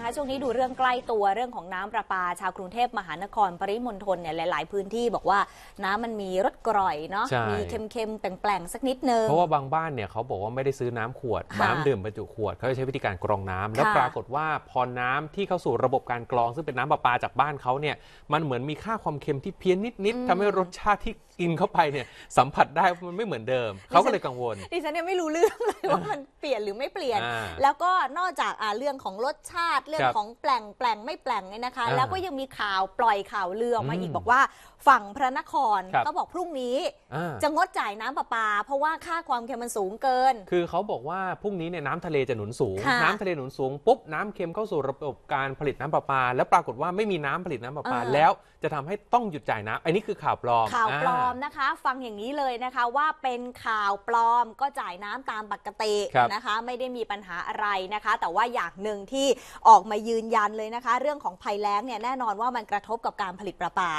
คะช่วงนี้ดูเรื่องใกล้ตัวเรื่องของน้ำประปา ชาวกรุงเทพมหานคร ปริมณฑลเนี่ยหลายๆ พื้นที่บอกว่า น้ำมันมีรสกร่อยเนาะมีเค็มๆแปลงๆสักนิดนึงเพราะว่าบางบ้านเนี่ยเขาบอกว่าไม่ได้ซื้อน้ำขวดน้ำดื่มบรรจุขวดเขาจะใช้วิธีการกรองน้ำ แล้วปรากฏว่าพอน้ำที่เข้าสู่ระบบการกรองซึ่งเป็นน้ำประปาจากบ้านเขาเนี่ยมันเหมือนมีค่าความเค็มที่เพี้ยนนิดๆทำให้รสชาติที่กินเข้าไปเนี่ยสัมผัสได้มันไม่เหมือนเดิมเขาก็เลยกังวลดิฉันเนี่ยไม่รู้เรื่องเลยว่ามันเปลี่ยนหรือไม่เปลี่ยน แล้วก็นอกจากเรื่องของรสชาติเรื่องของแปลงแปลงไม่แปลงเนี่ยนะคะ แล้วก็ยังมีข่าวปล่อยข่าวเลือออกมาอีกบอกว่า ฝั่งพระนครเขาบอกพรุ่งนี้จะงดจ่ายน้ำประปา เพราะว่าค่าความเค็มมันสูงเกิน คือเขาบอกว่าพรุ่งนี้เนี่ยน้ำทะเลจะหนุนสูง น้ำทะเลหนุนสูงปุ๊บน้ำเค็มเข้าสู่ระบบการผลิตน้ำประปา แล้วปรากฏว่าไม่มีน้ำผลิตน้ำประปา แล้วจะทำให้ต้องหยุดจ่ายน้ำอันนี้คือข่าวปลอมข่าวปลอมนะคะ ฟังอย่างนี้เลยนะคะว่าเป็นข่าวปลอมก็จ่ายน้ำตามปกตินะคะ ไม่ได้มีปัญหาอะไรนะคะ แต่ว่าอย่างหนึ่งที่ออกอกมายืนยันเลยนะคะ เรื่องของภัยแล้งเนี่ยแน่นอนว่ามันกระทบกับการผลิตประปา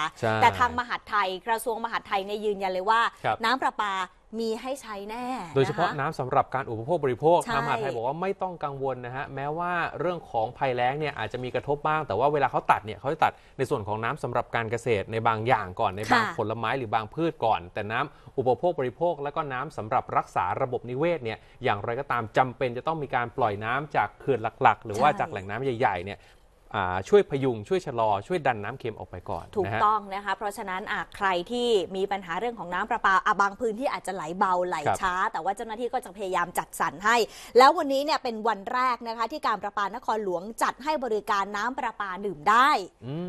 แต่ทางมหาดไทยกระทรวงมหาดไทยเนี่ยยืนยันเลยว่าน้ำประปามีให้ใช้แน่ โดยเฉพาะน้ำสำหรับการอุปโภคบริโภคทางมหาไทยบอกว่าไม่ต้องกังวลนะฮะ แม้ว่าเรื่องของภัยแล้งเนี่ยอาจจะมีกระทบบ้าง แต่ว่าเวลาเขาตัดเนี่ยเขาจะตัดในส่วนของน้ำสำหรับการเกษตร ในบางอย่างก่อน ในบางผลไม้ หรือบางพืชก่อน แต่น้ำอุปโภคบริโภค และก็น้ำสำหรับรักษาระบบนิเวศเนี่ย อย่างไรก็ตามจำเป็นจะต้องมีการปล่อยน้ำจากเขื่อนหลักๆ หรือว่าจากแหล่งน้ำใหญ่ๆ เนี่ยช่วยพยุงช่วยชะลอช่วยดันน้ำเค็มออกไปก่อน ถูกต้องนะคะเพราะฉะนั้นใครที่มีปัญหาเรื่องของน้ำประปาบางพื้นที่อาจจะไหลเบาไหลช้า แต่ว่าเจ้าหน้าที่ก็จะพยายามจัดสรรให้ แล้ววันนี้เนี่ยเป็นวันแรกนะคะที่การประปานครหลวงจัดให้บริการน้ำประปาดื่มได้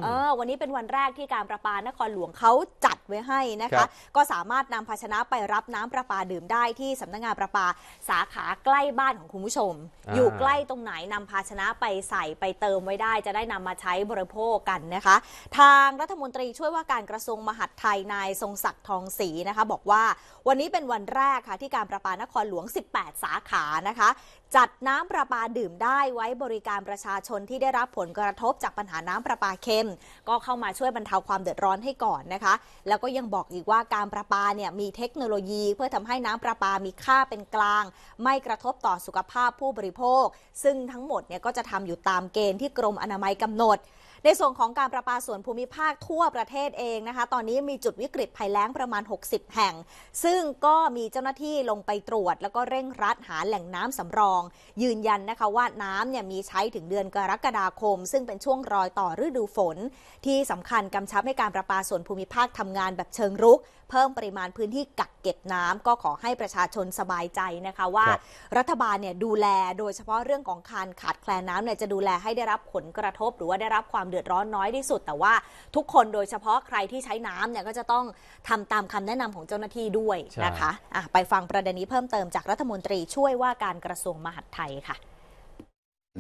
เออวันนี้เป็นวันแรกที่การประปานครหลวงเขาจัดไว้ให้นะคะ ก็สามารถนำภาชนะไปรับน้ำประปาดื่มได้ที่สำนักงานประปาสาขาใกล้บ้านของคุณผู้ชม อยู่ใกล้ตรงไหนนำภาชนะไปใส่ไปเติมไว้ได้จะะได้นำมาใช้บริโภคกันนะคะ ทางรัฐมนตรีช่วยว่าการกระทรวงมหาดไทยนายทรงศักดิ์ทองศรีนะคะบอกว่าวันนี้เป็นวันแรกค่ะที่การประปานครหลวง 18 สาขานะคะ จัดน้ำประปาดื่มได้ไว้บริการประชาชนที่ได้รับผลกระทบจากปัญหาน้ำประปาเค็ม ก็เข้ามาช่วยบรรเทาความเดือดร้อนให้ก่อนนะคะ แล้วก็ยังบอกอีกว่าการประปาเนี่ยมีเทคโนโลยี เพื่อทำให้น้ำประปา มีค่าเป็นกลาง ไม่กระทบต่อสุขภาพผู้บริโภค ซึ่งทั้งหมดเนี่ยก็จะทำอยู่ตามเกณฑ์ที่กรมอนามัยกำหนดในส่วนของการประปาส่วนภูมิภาคทั่วประเทศเองนะคะ ตอนนี้มีจุดวิกฤตภัยแล้งประมาณ 60 แห่ง ซึ่งก็มีเจ้าหน้าที่ลงไปตรวจแล้วก็เร่งรัดหาแหล่งน้ำสำรอง ยืนยันนะคะว่าน้ำเนี่ยมีใช้ถึงเดือนกรกฎาคม ซึ่งเป็นช่วงรอยต่อฤดูฝน ที่สำคัญกำชับให้การประปาส่วนภูมิภาคทำงานแบบเชิงรุกเพิ่มปริมาณพื้นที่กักเก็บน้ำ ก็ขอให้ประชาชนสบายใจนะคะว่า รัฐบาลเนี่ยดูแลโดยเฉพาะเรื่องของคารขาดแคลนน้ำเนี่ยจะดูแลให้ได้รับผลกระทบ หรือว่าได้รับความเดือดร้อนน้อยที่สุด แต่ว่าทุกคนโดยเฉพาะใครที่ใช้น้ำเนี่ยก็จะต้องทำตามคำแนะนำของเจ้าหน้าที่ด้วยนะคะะไปฟังประเด็นนี้เพิ่มเติมจากรัฐมนตรี ช่วยว่าการกระทรวงมหาดไทยค่ะ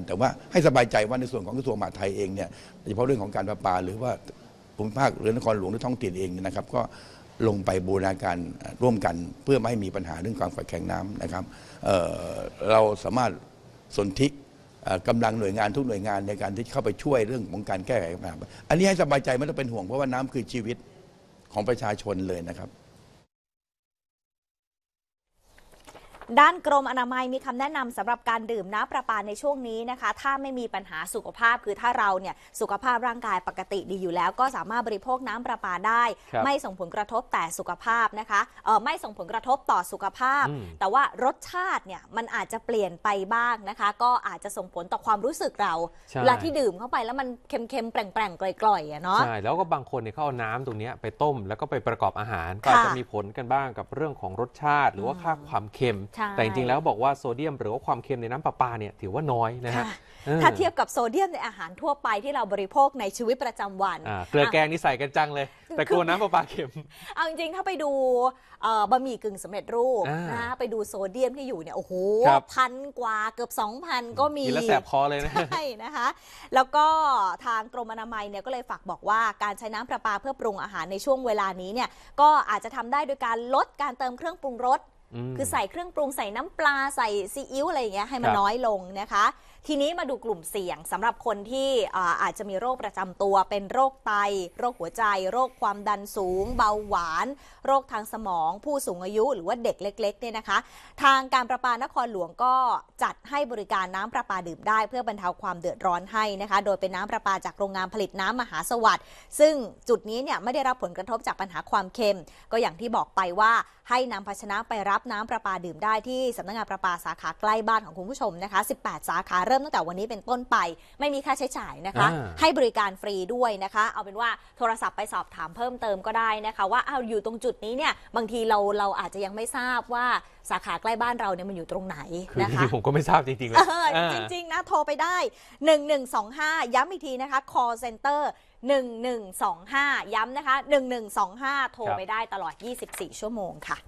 แต่ว่าให้สบายใจว่าในส่วนของกระทรวงมหาดไทยเองเนี่ยโดยเฉพาะเรื่องของการประปาหรือว่าภูมิภาคหรือนครหลวงหรือท้องถิ่นเองนะครับก็ลงไปบูรณาการร่วมกันเพื่อไม่ให้มีปัญหาเรื่องความขัดแข่งน้ำนะครับเเราสามารถสนธิกำลังหน่วยงานทุกหน่วยงานในการที่เข้าไปช่วยเรื่องของการแก้ไขปัญหาอันนี้ให้สบายใจไม่ต้องเป็นห่วง เพราะว่าน้ำคือชีวิตของประชาชนเลยนะครับด้านกรมอนามัยมีคำแนะนำสำหรับการดื่มน้ำประปาในช่วงนี้นะคะถ้าไม่มีปัญหาสุขภาพ คือถ้าเราเนี่ยสุขภาพร่างกายปกติดีอยู่แล้ว ก็สามารถบริโภคน้ำประปาได้ ไม่ส่งผลกระทบแต่สุขภาพนะคะเออไม่ส่งผลกระทบต่อสุขภาพ แต่ว่ารสชาติเนี่ยมันอาจจะเปลี่ยนไปบ้างนะคะก็อาจจะส่งผลต่อความรู้สึกเราเวลาที่ดื่มเข้าไปแล้วมันเค็มๆแปลงๆกร่อยๆอะเนาะใช่แล้วก็บางคนเนี่ยเขาเอาน้ำตรงนี้ไปต้มแล้วก็ไปประกอบอาหาร ก็จะมีผลกันบ้างกับเรื่องของรสชาติหรือว่าค่าความเค็มแต่จริงๆ แล้วบอกว่าโซเดียมหรือว่าความเค็มในน้ำประปาเนี่ยถือว่าน้อยนะฮะถ้าเทียบกับโซเดียมในอาหารทั่วไปที่เราบริโภคในชีวิตประจำวันเกลือแกงนี่ใส่กันจังเลย แต่กลัวน้ำประปาเค็มเอาจริงๆ ถ้าไปดูบะหมี่กึ่งสำเร็จรูปนะไปดูโซเดียมที่อยู่เนี่ยโอ้โหพันกว่าเกือบ 2,000 ก็มีแล้วแสบคอเลยนะใช่นะคะ แล้วก็ทางกรมอนามัยเนี่ยก็เลยฝากบอกว่าการใช้น้ำประปาเพื่อปรุงอาหารในช่วงเวลานี้เนี่ยก็อาจจะทำได้โดยการลดการเติมเครื่องปรุงรสคือใส่เครื่องปรุงใส่น้ำปลาใส่ซีอิ๊วอะไรอย่างเงี้ยให้มันน้อยลงนะคะทีนี้มาดูกลุ่มเสี่ยงสำหรับคนที่อาจจะมีโรคประจำตัวเป็นโรคไต โรคหัวใจ โรคความดันสูง เบาหวาน โรคทางสมอง ผู้สูงอายุหรือว่าเด็กเล็กๆเนี่ยนะคะ ทางการประปานครหลวงก็จัดให้บริการน้ำประปาดื่มได้เพื่อบรรเทาความเดือดร้อนให้นะคะโดยเป็นน้ำประปาจากโรงงานผลิตน้ำมหาสวัสดิ์ซึ่งจุดนี้เนี่ยไม่ได้รับผลกระทบจากปัญหาความเค็ม ก็อย่างที่บอกไปว่าให้นำภาชนะไปรับน้ำประปาดื่มได้ที่สำนักงานประปาสาขาใกล้บ้านของคุณผู้ชมนะคะ 18สาขาเริ่มตั้งแต่วันนี้เป็นต้นไปไม่มีค่าใช้จ่ายนะคะ ให้บริการฟรีด้วยนะคะเอาเป็นว่าโทรศัพท์ไปสอบถามเพิ่มเติมก็ได้นะคะ ว่าเอาอยู่ตรงจุดนี้เนี่ยบางทีเราเราอาจจะยังไม่ทราบว่าสาขาใกล้บ้านเราเนี่ยมันอยู่ตรงไหนนะคะผมก็ไม่ทราบจริงๆเลยจริงๆนะโทรไปได้ 1125 ย้ำอีกทีนะคะ call center 1125ย้ำนะคะ 1125 โทรไปได้ตลอด 24 ชั่วโมงค่ะ